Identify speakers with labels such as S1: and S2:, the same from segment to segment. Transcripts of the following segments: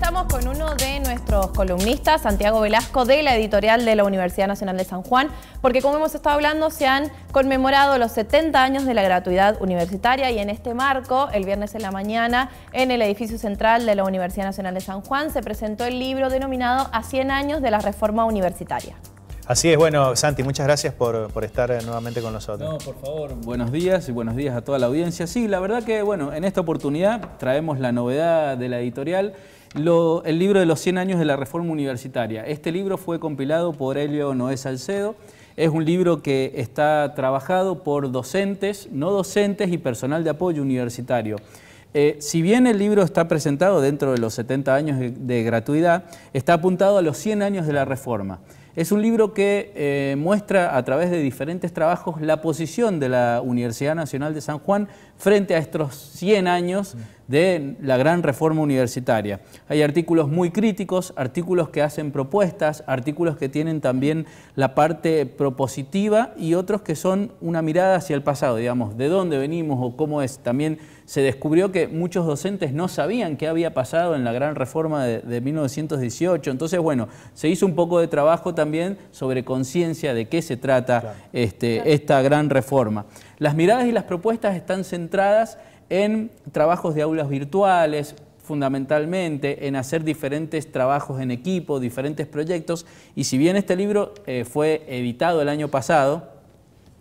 S1: estamos con uno de nuestros columnistas, Santiago Velasco, de la editorial de la Universidad Nacional de San Juan, porque como hemos estado hablando, se han conmemorado los 70 años de la gratuidad universitaria y en este marco, el viernes en la mañana, en el edificio central de la Universidad Nacional de San Juan, se presentó el libro denominado A 100 años de la reforma universitaria.
S2: Así es, bueno, Santi, muchas gracias por, estar eh, nuevamente con nosotros. No,
S1: por favor,
S3: buenos días y buenos días a toda la audiencia. Sí, la verdad que, bueno, en esta oportunidad traemos la novedad de la editorial, el libro de los 100 años de la reforma universitaria. Este libro fue compilado por Elio Noé Salcedo. Es un libro que está trabajado por docentes, no docentes y personal de apoyo universitario. Eh, si bien el libro está presentado dentro de los 70 años de gratuidad, está apuntado a los 100 años de la reforma. Es un libro que eh, muestra a través de diferentes trabajos la posición de la Universidad Nacional de San Juan frente a estos 100 años de la gran reforma universitaria. Hay artículos muy críticos, artículos que hacen propuestas, artículos que tienen también la parte propositiva y otros que son una mirada hacia el pasado, digamos, de dónde venimos o cómo es también se descubrió que muchos docentes no sabían qué había pasado en la gran reforma de, 1918. Entonces, bueno, se hizo un poco de trabajo también sobre conciencia de qué se trata este, esta gran reforma. Las miradas y las propuestas están centradas en trabajos de aulas virtuales, fundamentalmente en hacer diferentes trabajos en equipo, diferentes proyectos, y si bien este libro eh, fue editado el año pasado,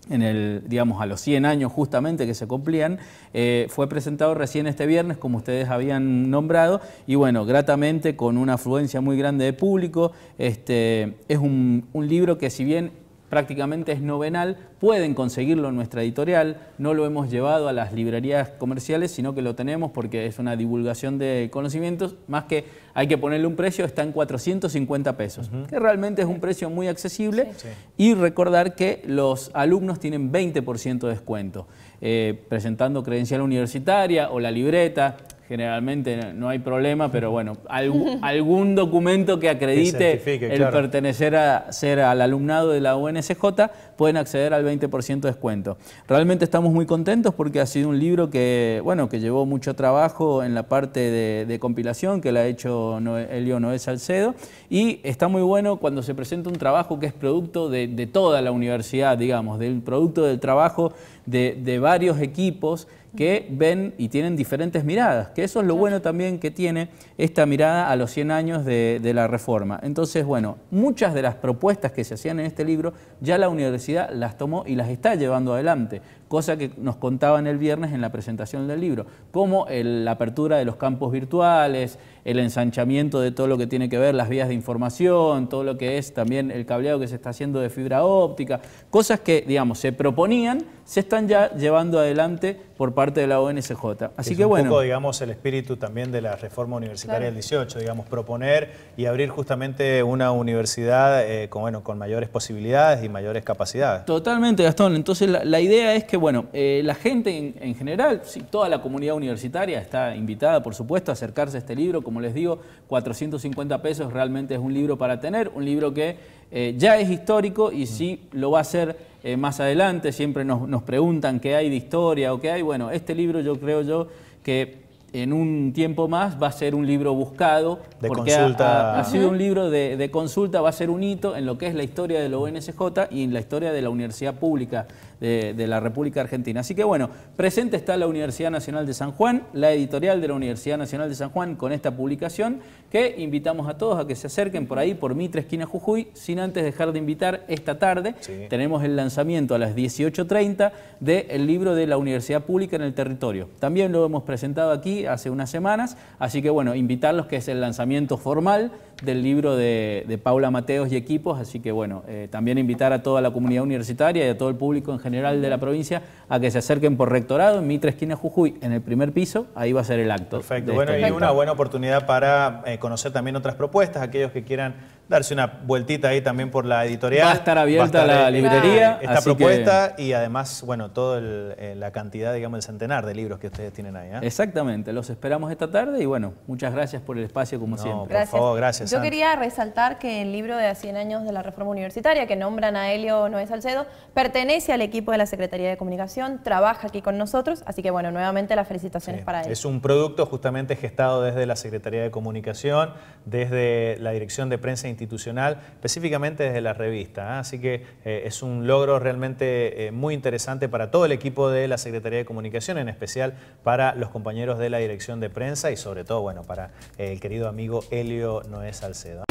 S3: en el, digamos, a los 100 años justamente que se cumplían, eh, fue presentado recién este viernes, como ustedes habían nombrado, y bueno, gratamente con una afluencia muy grande de público. Este, es un, un libro que si bien prácticamente es novenal, pueden conseguirlo en nuestra editorial, no lo hemos llevado a las librerías comerciales, sino que lo tenemos porque es una divulgación de conocimientos, más que hay que ponerle un precio, está en 450 pesos, que realmente es un precio muy accesible, y recordar que los alumnos tienen 20% de descuento, eh, presentando credencial universitaria o la libreta, generalmente no hay problema, pero bueno, algún, documento que acredite el pertenecer a ser al alumnado de la UNSJ, pueden acceder al 20% de descuento. Realmente estamos muy contentos porque ha sido un libro que, bueno, que llevó mucho trabajo en la parte de, compilación que la ha hecho Elio Noé Salcedo y está muy bueno cuando se presenta un trabajo que es producto de, toda la universidad, digamos, del producto del trabajo de varios equipos que ven y tienen diferentes miradas, que eso es lo bueno también que tiene esta mirada a los 100 años de, de la reforma. Entonces, bueno, muchas de las propuestas que se hacían en este libro ya la universidad las tomó y las está llevando adelante cosa que nos contaban el viernes en la presentación del libro, como la apertura de los campos virtuales, el ensanchamiento de todo lo que tiene que ver las vías de información, todo lo que es también el cableado que se está haciendo de fibra óptica, cosas que, digamos, se proponían, se están ya llevando adelante por parte de la ONSJ Así que bueno. poco, digamos,
S2: el espíritu también de la reforma universitaria del 18, digamos, proponer y abrir justamente una universidad eh, con, bueno, con mayores posibilidades y mayores capacidades.
S3: Totalmente, Gastón. Entonces, la idea es que bueno, eh, la gente en, general, toda la comunidad universitaria está invitada, por supuesto, a acercarse a este libro. Como les digo, 450 pesos realmente es un libro para tener, un libro que eh, ya es histórico y sí lo va a ser eh, más adelante. Siempre nos, nos preguntan qué hay de historia o qué hay. Bueno, este libro yo creo yo que en un tiempo más va a ser un libro buscado, de porque consulta. Ha, sido un libro de, consulta, va a ser un hito en lo que es la historia de la ONCJ y en la historia de la Universidad Pública de, la República Argentina. Así que bueno, presente está la Universidad Nacional de San Juan, la editorial de la Universidad Nacional de San Juan con esta publicación, que invitamos a todos a que se acerquen por ahí, por Mitre Esquina Jujuy, sin antes dejar de invitar esta tarde. Tenemos el lanzamiento a las 18.30 del libro de la Universidad Pública en el Territorio. También lo hemos presentado aquí hace unas semanas, así que bueno, invitarlos que es el lanzamiento formal del libro de, Paula Mateos y equipos, así que bueno, eh, también invitar a toda la comunidad universitaria y a todo el público en general de la provincia a que se acerquen por rectorado en Mitre Esquina Jujuy, en el primer piso, ahí va a ser el acto. Perfecto, bueno, este y una
S2: buena oportunidad para eh, conocer también otras propuestas, aquellos que quieran darse una vueltita ahí también por la editorial. Va a estar abierta la eh, librería. Esta propuesta y además, bueno, toda
S3: la cantidad, digamos, el centenar de libros que ustedes tienen ahí. Exactamente, los esperamos esta tarde y bueno, muchas gracias por el espacio como no, siempre. Por favor, gracias. Yo quería
S1: resaltar que el libro de a 100 años de la reforma universitaria, que nombran a Helio Noé Salcedo, pertenece al equipo de la Secretaría de Comunicación, trabaja aquí con nosotros, así que bueno, nuevamente las felicitaciones para él.
S2: Es un producto justamente gestado desde la Secretaría de Comunicación, desde la Dirección de Prensa Institucional, específicamente desde la revista, ¿eh? así que eh, es un logro realmente eh, muy interesante para todo el equipo de la Secretaría de Comunicación, en especial para los compañeros de la Dirección de Prensa y sobre todo, bueno, para el querido amigo Helio Noé Salcedo.